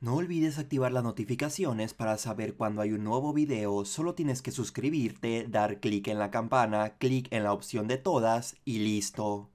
No olvides activar las notificaciones para saber cuando hay un nuevo video, solo tienes que suscribirte, dar clic en la campana, clic en la opción de todas y listo.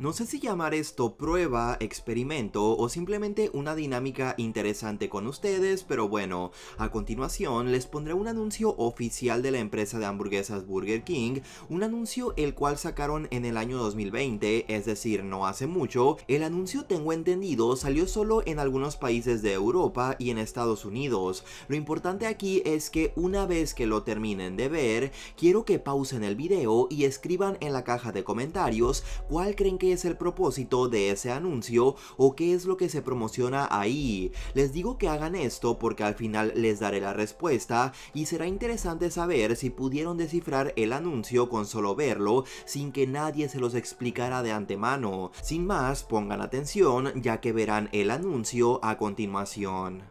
No sé si llamar esto prueba, experimento o simplemente una dinámica interesante con ustedes, pero bueno, a continuación les pondré un anuncio oficial de la empresa de hamburguesas Burger King, un anuncio el cual sacaron en el año 2020, es decir, no hace mucho. El anuncio, tengo entendido, salió solo en algunos países de Europa y en Estados Unidos. Lo importante aquí es que una vez que lo terminen de ver, quiero que pausen el video y escriban en la caja de comentarios cuál creen que es el propósito de ese anuncio o qué es lo que se promociona ahí. Les digo que hagan esto porque al final les daré la respuesta y será interesante saber si pudieron descifrar el anuncio con solo verlo sin que nadie se los explicara de antemano. Sin más, pongan atención ya que verán el anuncio a continuación.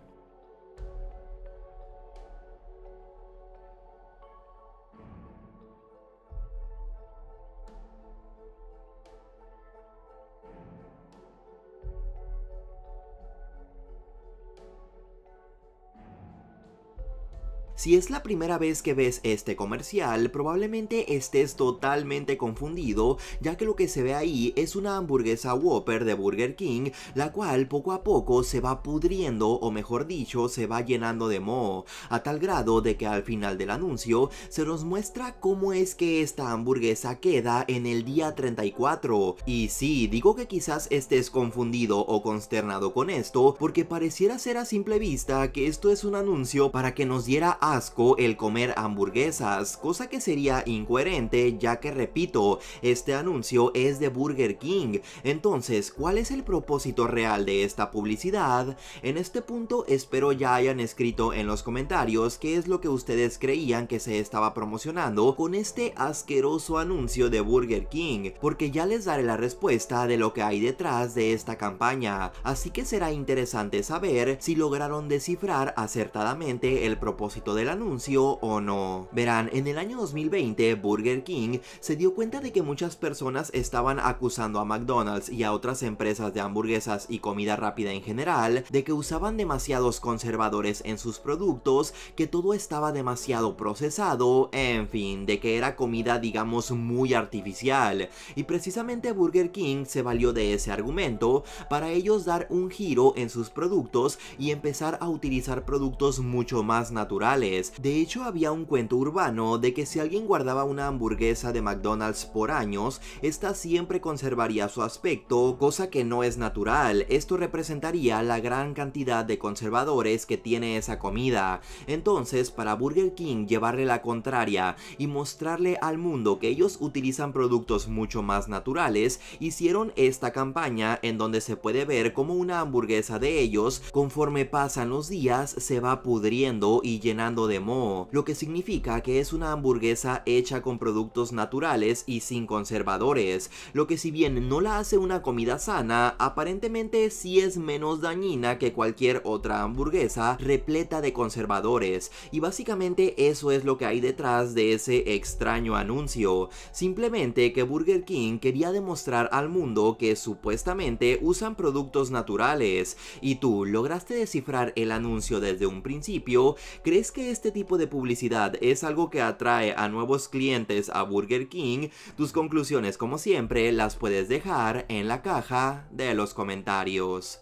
Si es la primera vez que ves este comercial, probablemente estés totalmente confundido, ya que lo que se ve ahí es una hamburguesa Whopper de Burger King, la cual poco a poco se va pudriendo o mejor dicho, se va llenando de moho, a tal grado de que al final del anuncio se nos muestra cómo es que esta hamburguesa queda en el día 34. Y sí, digo que quizás estés confundido o consternado con esto, porque pareciera ser a simple vista que esto es un anuncio para que nos diera asco el comer hamburguesas, cosa que sería incoherente ya que repito, este anuncio es de Burger King, entonces ¿cuál es el propósito real de esta publicidad? En este punto espero ya hayan escrito en los comentarios qué es lo que ustedes creían que se estaba promocionando con este asqueroso anuncio de Burger King, porque ya les daré la respuesta de lo que hay detrás de esta campaña, así que será interesante saber si lograron descifrar acertadamente el propósito del anuncio o no. Verán, en el año 2020 Burger King se dio cuenta de que muchas personas estaban acusando a McDonald's y a otras empresas de hamburguesas y comida rápida en general de que usaban demasiados conservadores en sus productos, que todo estaba demasiado procesado, en fin, de que era comida digamos muy artificial. Y precisamente Burger King se valió de ese argumento para ellos dar un giro en sus productos y empezar a utilizar productos mucho más naturales de hecho, había un cuento urbano de que si alguien guardaba una hamburguesa de McDonald's por años, esta siempre conservaría su aspecto, cosa que no es natural. Esto representaría la gran cantidad de conservadores que tiene esa comida. Entonces, para Burger King llevarle la contraria y mostrarle al mundo que ellos utilizan productos mucho más naturales, hicieron esta campaña en donde se puede ver cómo una hamburguesa de ellos, conforme pasan los días, se va pudriendo y llenando de lo que significa que es una hamburguesa hecha con productos naturales y sin conservadores, lo que si bien no la hace una comida sana, aparentemente sí es menos dañina que cualquier otra hamburguesa repleta de conservadores, y básicamente eso es lo que hay detrás de ese extraño anuncio, simplemente que Burger King quería demostrar al mundo que supuestamente usan productos naturales, y tú lograste descifrar el anuncio desde un principio, ¿crees que este tipo de publicidad es algo que atrae a nuevos clientes a Burger King, tus conclusiones como siempre las puedes dejar en la caja de los comentarios.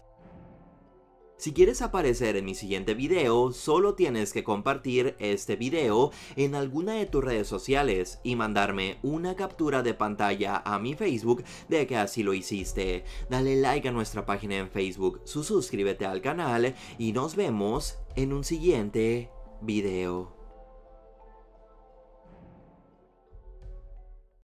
Si quieres aparecer en mi siguiente video, solo tienes que compartir este video en alguna de tus redes sociales y mandarme una captura de pantalla a mi Facebook de que así lo hiciste. Dale like a nuestra página en Facebook, suscríbete al canal y nos vemos en un siguiente video.